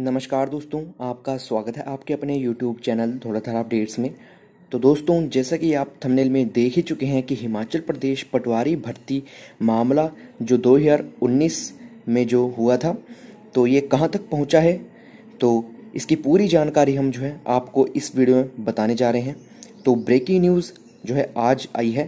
नमस्कार दोस्तों आपका स्वागत है आपके अपने यूट्यूब चैनल थोड़ा थोड़ा अपडेट्स में तो दोस्तों जैसा कि आप थंबनेल में देख ही चुके हैं कि हिमाचल प्रदेश पटवारी भर्ती मामला जो 2019 में जो हुआ था तो ये कहाँ तक पहुँचा है तो इसकी पूरी जानकारी हम जो है आपको इस वीडियो में बताने जा रहे हैं तो ब्रेकिंग न्यूज़ जो है आज आई है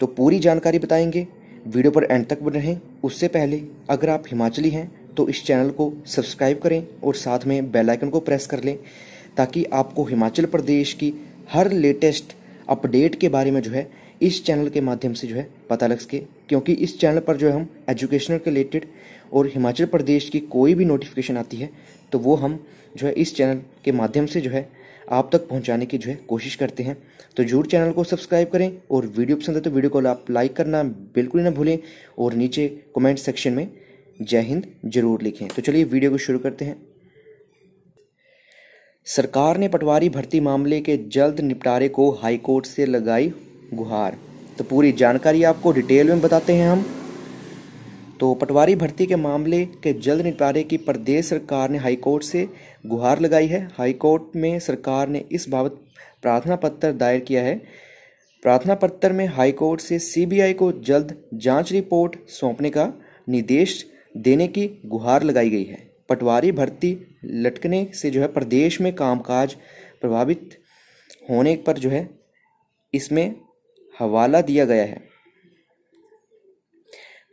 तो पूरी जानकारी बताएंगे वीडियो पर एंड तक बन रहे उससे पहले अगर आप हिमाचली हैं तो इस चैनल को सब्सक्राइब करें और साथ में बेल आइकन को प्रेस कर लें ताकि आपको हिमाचल प्रदेश की हर लेटेस्ट अपडेट के बारे में जो है इस चैनल के माध्यम से जो है पता लग सके क्योंकि इस चैनल पर जो है हम एजुकेशनल रिलेटेड और हिमाचल प्रदेश की कोई भी नोटिफिकेशन आती है तो वो हम जो है इस चैनल के माध्यम से जो है आप तक पहुंचाने की जो है कोशिश करते हैं तो जरूर चैनल को सब्सक्राइब करें और वीडियो पसंद है तो वीडियो को आप लाइक करना बिल्कुल ही ना भूलें और नीचे कमेंट सेक्शन में जय हिंद जरूर लिखें तो चलिए वीडियो को शुरू करते हैं सरकार ने पटवारी भर्ती मामले के जल्द निपटारे को हाईकोर्ट से लगाई गुहार तो पूरी जानकारी आपको डिटेल में बताते हैं हम तो पटवारी भर्ती के मामले के जल्द निपटारे की प्रदेश सरकार ने हाईकोर्ट से गुहार लगाई है हाईकोर्ट में सरकार ने इस बाबत प्रार्थना पत्र दायर किया है प्रार्थना पत्र में हाईकोर्ट से सीबीआई को जल्द जांच रिपोर्ट सौंपने का निर्देश देने की गुहार लगाई गई है पटवारी भर्ती लटकने से जो है प्रदेश में कामकाज प्रभावित होने पर जो है इसमें हवाला दिया गया है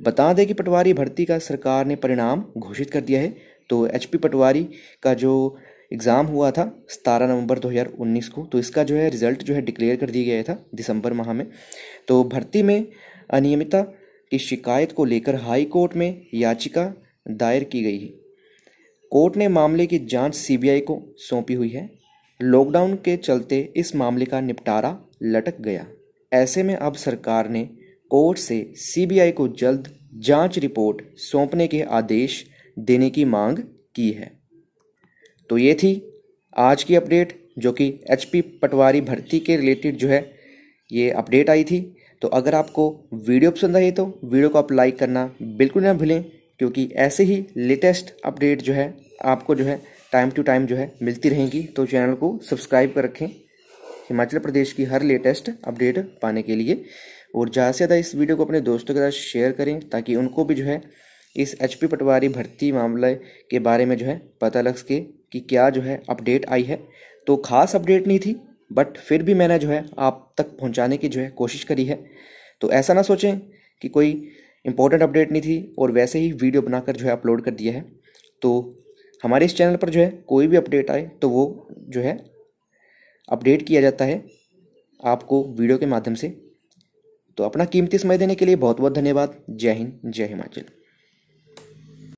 बता दें कि पटवारी भर्ती का सरकार ने परिणाम घोषित कर दिया है तो एचपी पटवारी का जो एग्ज़ाम हुआ था सतारह नवंबर 2019 को तो इसका जो है रिज़ल्ट जो है डिक्लेयर कर दिया गया था दिसंबर माह में तो भर्ती में अनियमितता इस शिकायत को लेकर हाई कोर्ट में याचिका दायर की गई है कोर्ट ने मामले की जांच सीबीआई को सौंपी हुई है लॉकडाउन के चलते इस मामले का निपटारा लटक गया ऐसे में अब सरकार ने कोर्ट से सीबीआई को जल्द जांच रिपोर्ट सौंपने के आदेश देने की मांग की है तो ये थी आज की अपडेट जो कि एचपी पटवारी भर्ती के रिलेटेड जो है ये अपडेट आई थी तो अगर आपको वीडियो पसंद आई तो वीडियो को आप लाइक करना बिल्कुल ना भूलें क्योंकि ऐसे ही लेटेस्ट अपडेट जो है आपको जो है टाइम टू टाइम जो है मिलती रहेगी तो चैनल को सब्सक्राइब कर रखें हिमाचल प्रदेश की हर लेटेस्ट अपडेट पाने के लिए और ज़्यादा से ज़्यादा इस वीडियो को अपने दोस्तों के साथ शेयर करें ताकि उनको भी जो है इस एच पटवारी भर्ती मामले के बारे में जो है पता लग सके कि क्या जो है अपडेट आई है तो खास अपडेट नहीं थी बट फिर भी मैंने जो है आप तक पहुंचाने की जो है कोशिश करी है तो ऐसा ना सोचें कि कोई इंपॉर्टेंट अपडेट नहीं थी और वैसे ही वीडियो बनाकर जो है अपलोड कर दिया है तो हमारे इस चैनल पर जो है कोई भी अपडेट आए तो वो जो है अपडेट किया जाता है आपको वीडियो के माध्यम से तो अपना कीमती समय देने के लिए बहुत बहुत धन्यवाद जय हिंद जय हिमाचल